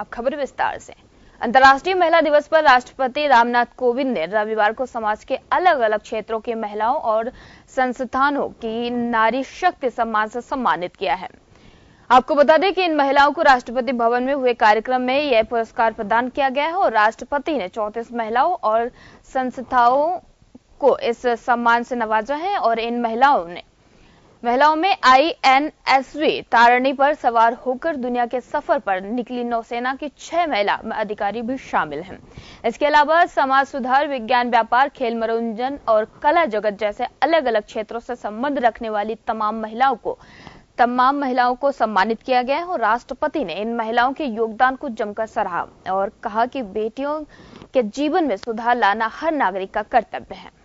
अब खबर विस्तार से अंतर्राष्ट्रीय महिला दिवस पर राष्ट्रपति रामनाथ कोविंद ने रविवार को समाज के अलग अलग क्षेत्रों की महिलाओं और संस्थानों की नारी शक्ति सम्मान से सम्मानित किया है आपको बता दें कि इन महिलाओं को राष्ट्रपति भवन में हुए कार्यक्रम में यह पुरस्कार प्रदान किया गया है और राष्ट्रपति ने चौतीस महिलाओं और संस्थाओं को इस सम्मान से नवाजा है और इन महिलाओं ने महिलाओं में I N S V Tarini पर सवार होकर दुनिया के सफर पर निकली नौसेना की छह महिला अधिकारी भी शामिल हैं इसके अलावा समाज सुधार विज्ञान व्यापार खेल मनोरंजन और कला जगत जैसे अलग अलग क्षेत्रों से संबंध रखने वाली तमाम महिलाओं को तमाम महिलाओं को सम्मानित किया गया है और राष्ट्रपति ने इन महिलाओं के योगदान को जमकर सराहा और कहा कि बेटियों के जीवन में सुधार लाना हर नागरिक का कर्तव्य है